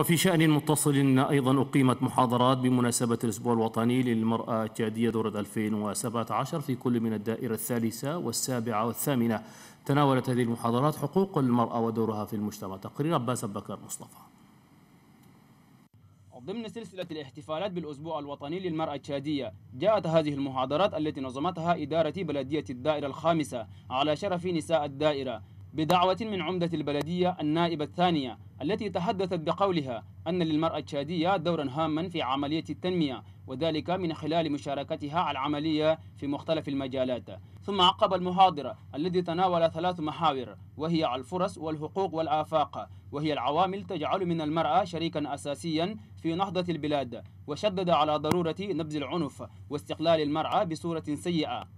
وفي شأن متصل أيضا أقيمت محاضرات بمناسبة الأسبوع الوطني للمرأة التشادية دورة 2017 في كل من الدائرة الثالثة والسابعة والثامنة تناولت هذه المحاضرات حقوق المرأة ودورها في المجتمع تقرير عباس بكر مصطفى ضمن سلسلة الاحتفالات بالأسبوع الوطني للمرأة التشادية جاءت هذه المحاضرات التي نظمتها إدارة بلدية الدائرة الخامسة على شرف نساء الدائرة بدعوة من عمدة البلدية النائبة الثانية التي تحدثت بقولها أن للمرأة التشادية دورا هاما في عملية التنمية وذلك من خلال مشاركتها العملية في مختلف المجالات ثم عقب المحاضرة الذي تناول ثلاث محاور وهي الفرص والحقوق والآفاق وهي العوامل تجعل من المرأة شريكا أساسيا في نهضة البلاد وشدد على ضرورة نبذ العنف واستقلال المرأة بصورة سيئة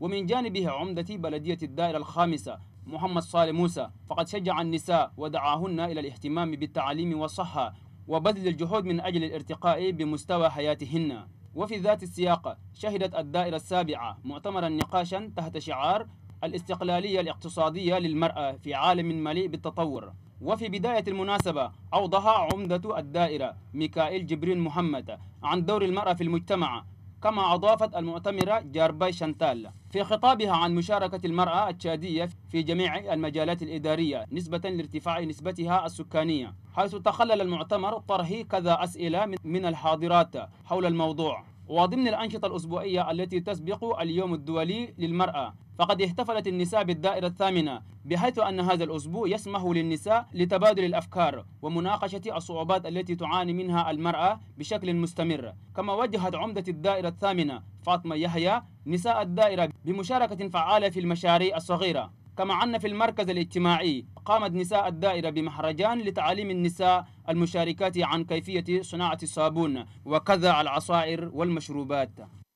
ومن جانبه عمدة بلدية الدائرة الخامسة محمد صالح موسى فقد شجع النساء ودعاهن إلى الاهتمام بالتعليم والصحة وبذل الجهود من أجل الارتقاء بمستوى حياتهن وفي ذات السياق شهدت الدائرة السابعة مؤتمرا نقاشا تحت شعار الاستقلالية الاقتصادية للمرأة في عالم مليء بالتطور وفي بداية المناسبة أوضح عمدة الدائرة ميكائيل جبرين محمد عن دور المرأة في المجتمع كما أضافت المؤتمرة جارباي شانتال في خطابها عن مشاركة المرأة التشادية في جميع المجالات الإدارية نسبة لارتفاع نسبتها السكانية حيث تخلل المعتمر طرحي كذا أسئلة من الحاضرات حول الموضوع وضمن الأنشطة الأسبوعية التي تسبق اليوم الدولي للمرأة فقد احتفلت النساء بالدائرة الثامنة بحيث أن هذا الأسبوع يسمح للنساء لتبادل الأفكار ومناقشة الصعوبات التي تعاني منها المرأة بشكل مستمر كما وجهت عمدة الدائرة الثامنة فاطمة يحيى نساء الدائرة بمشاركة فعالة في المشاريع الصغيرة كما أن في المركز الاجتماعي قامت نساء الدائرة بمهرجان لتعليم النساء المشاركات عن كيفية صناعة الصابون وكذا العصائر والمشروبات